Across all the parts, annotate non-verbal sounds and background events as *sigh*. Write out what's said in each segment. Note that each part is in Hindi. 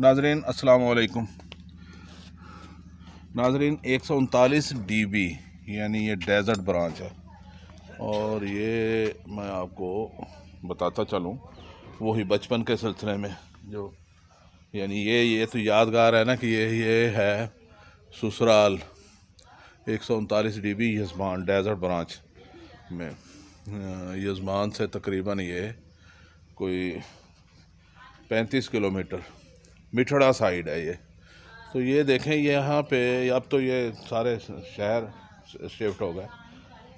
नाजरीन वालेकुम नाजरीन एक सौ उनतालीस डी बी यानी ये डेज़र्ट ब्रांच है और ये मैं आपको बताता चलूँ वही बचपन के सिलसिले में जो यानी ये ये तो यादगार है ना कि ये ये है ससुराल एक सौ उनतालीस डी बी यजमान डेज़र्ट ब्रांच में अं, यजमान से तकरीबन ये कोई पैंतीस किलोमीटर मिठड़ा साइड है ये तो ये देखें यहाँ पे अब तो ये सारे शहर शिफ्ट हो गए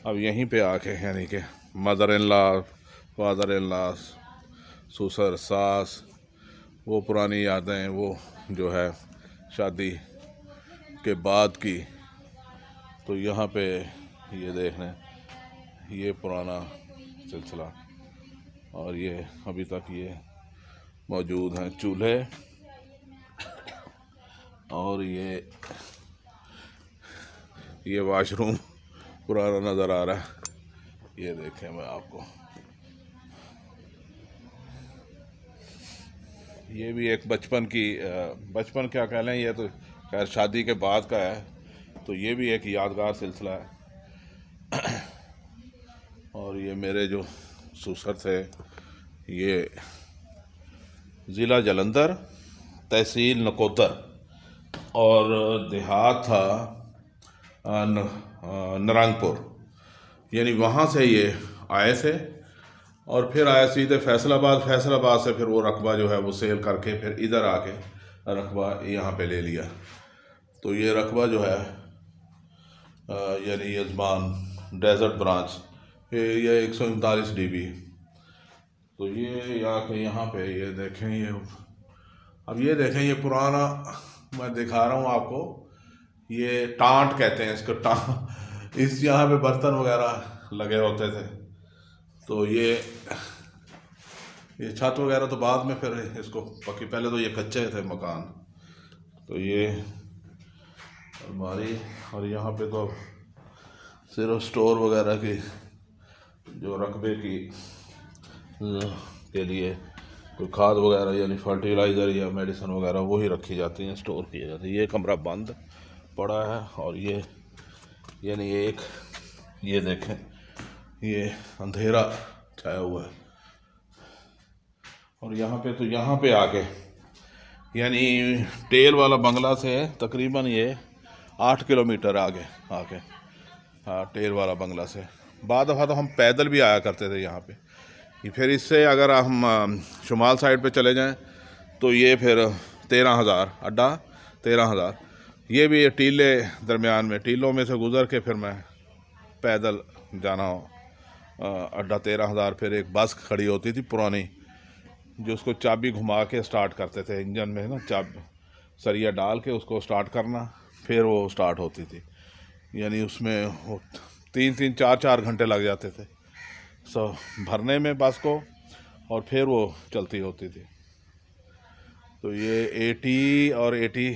अब यहीं पे आके यानी कि mother in law father in law सुसर सास वो पुरानी यादें वो जो है शादी के बाद की तो यहाँ पे ये देख लें ये पुराना सिलसिला और ये अभी तक ये मौजूद हैं चूल्हे और ये ये वॉशरूम पुराना नज़र आ रहा है ये देखें मैं आपको ये भी एक बचपन की बचपन क्या कह लें ये तो खैर शादी के बाद का है तो ये भी एक यादगार सिलसिला है *clears throat* और ये मेरे जो सुसर थे ये ज़िला जलंधर तहसील नकोदर और देहात था नारंगपुर यानी वहाँ से ये आए थे और फिर आए सीधे फैसलाबाद फैसलाबाद से फिर वो रकबा जो है वो सेल करके फिर इधर आके रकबा यहाँ पे ले लिया तो ये रकबा जो है यानी यजमान डेजर्ट ब्रांच ये एक सौ उनतालीस डी बी तो ये के यहाँ पे ये देखें ये अब ये देखें ये पुराना मैं दिखा रहा हूँ आपको ये टाँट कहते हैं इसको टांट इस यहाँ पे बर्तन वगैरह लगे होते थे तो ये ये छत वगैरह तो बाद में फिर इसको पकी पहले तो ये कच्चे थे मकान तो ये अलमारी और यहाँ पे तो सिर्फ स्टोर वगैरह की जो रकबे की के लिए कोई खाद वगैरह यानी फर्टिलाइज़र या मेडिसिन वगैरह वही रखी जाती हैं स्टोर किया जाता है ये कमरा बंद पड़ा है और ये यानी एक ये देखें ये अंधेरा छाया हुआ है और यहाँ पे तो यहाँ पे आके यानी टेल वाला बंगला से तकरीबन ये आठ किलोमीटर आगे आके हाँ टेल वाला बंगला से बाद तो हम पैदल भी आया करते थे यहाँ पे कि फिर इससे अगर हम शुमाल साइड पे चले जाएं तो ये फिर तेरह हज़ार अड्डा तेरह हज़ार ये भी ये टीले दरमियान में टीलों में से गुज़र के फिर मैं पैदल जाना हो अड्डा तेरह हज़ार फिर एक बस खड़ी होती थी पुरानी जो उसको चाबी घुमा के स्टार्ट करते थे इंजन में ना चाब सरिया डाल के उसको स्टार्ट करना फिर वो स्टार्ट होती थी यानी उसमें तीन तीन चार चार घंटे लग जाते थे सो भरने में बस को और फिर वो चलती होती थी तो ये एटी और एटी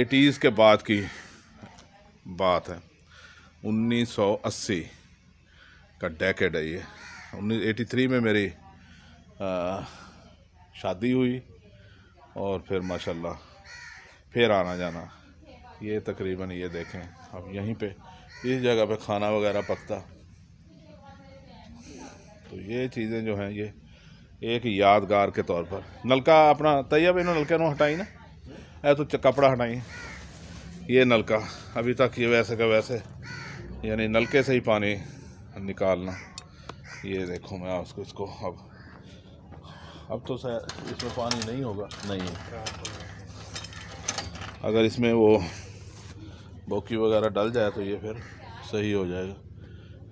एटीज़ के बाद की बात है 1980 का डेकेड है ये उन्नीस में मेरी शादी हुई और फिर माशाल्लाह फिर आना जाना ये तकरीबन ये देखें अब यहीं पे इस जगह पे खाना वगैरह पकता तो ये चीज़ें जो हैं ये एक यादगार के तौर पर नलका अपना तैयब इन्होंने नलके नो हटाई ना ऐ तो कपड़ा हटाई ये नलका अभी तक ये वैसे का वैसे यानी नलके से ही पानी निकालना ये देखो मैं उसको इसको अब अब तो शायद इसमें पानी नहीं होगा नहीं अगर इसमें वो बोकी वगैरह डल जाए तो ये फिर सही हो जाएगा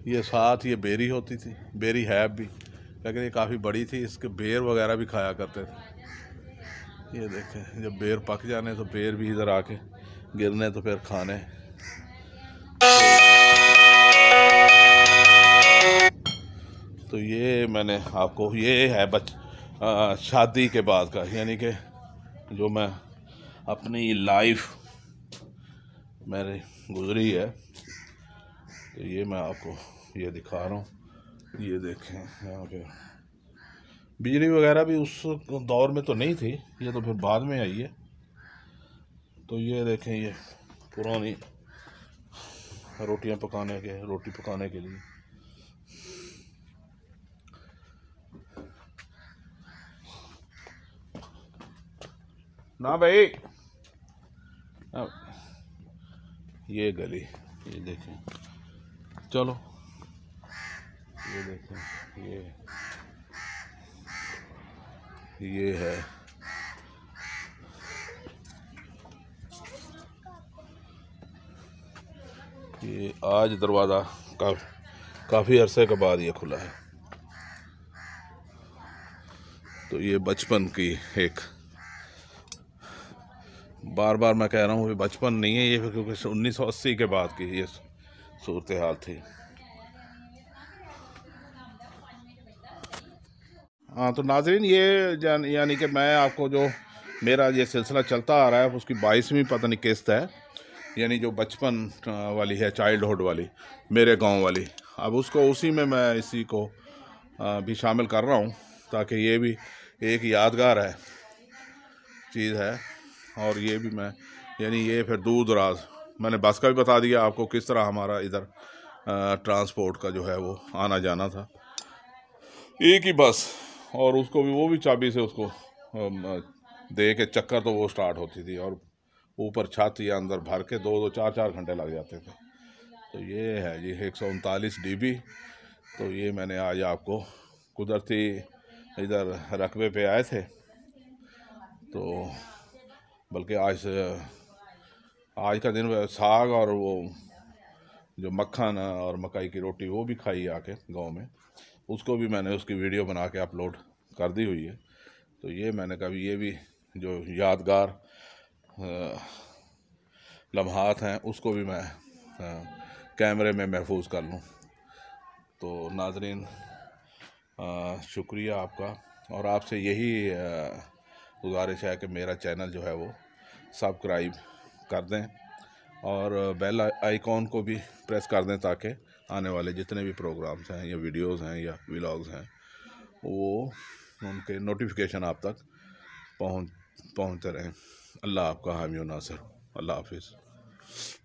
ये साथ ये बेरी होती थी बेरी है भी लेकिन ये काफ़ी बड़ी थी इसके बेर वगैरह भी खाया करते थे ये देखें जब बेर पक जाने तो बेर भी इधर आके गिरने तो फिर खाने तो ये मैंने आपको ये है बच शादी के बाद का यानी कि जो मैं अपनी लाइफ मेरी गुजरी है तो ये मैं आपको ये दिखा रहा हूँ ये देखें यहाँ पे बिजली वगैरह भी उस दौर में तो नहीं थी ये तो फिर बाद में आई है तो ये देखें ये पुरानी रोटियां पकाने के रोटी पकाने के लिए ना भाई ये गली ये देखें चलो ये देखें ये ये है ये आज दरवाज़ा का काफ़ी अरसे के बाद ये खुला है तो ये बचपन की एक बार बार मैं कह रहा हूँ ये बचपन नहीं है ये क्योंकि 1980 के बाद की ये सूरत हाल थी हाँ तो नाजरीन ये जान यानी कि मैं आपको जो मेरा ये सिलसिला चलता आ रहा है उसकी बाईसवीं पता नहीं किस्त है यानी जो बचपन वाली है चाइल्डहुड वाली मेरे गांव वाली अब उसको उसी में मैं इसी को भी शामिल कर रहा हूँ ताकि ये भी एक यादगार है चीज़ है और ये भी मैं यानी ये फिर दूर दराज मैंने बस का भी बता दिया आपको किस तरह हमारा इधर ट्रांसपोर्ट का जो है वो आना जाना था एक ही बस और उसको भी वो भी चाबी से उसको दे के चक्कर तो वो स्टार्ट होती थी और ऊपर छत या अंदर भर के दो दो चार चार घंटे लग जाते थे तो ये है जी एक सौ उनतालीस डी तो ये मैंने आज आपको कुदरती इधर रकबे पे आए थे तो बल्कि आज आज का दिन साग और वो जो मक्खन और मकई की रोटी वो भी खाई आके गांव में उसको भी मैंने उसकी वीडियो बना के अपलोड कर दी हुई है तो ये मैंने कभी ये भी जो यादगार लम्हात हैं उसको भी मैं कैमरे में महफूज कर लूँ तो नाजरीन शुक्रिया आपका और आपसे यही गुजारिश है कि मेरा चैनल जो है वो सब्सक्राइब कर दें और बेल आइकॉन को भी प्रेस कर दें ताकि आने वाले जितने भी प्रोग्राम्स हैं या वीडियोस हैं या व्लॉग्स हैं वो उनके नोटिफिकेशन आप तक पहुंच पहुंचते रहें अल्लाह आपका हामी नासर अल्लाह हाफिज़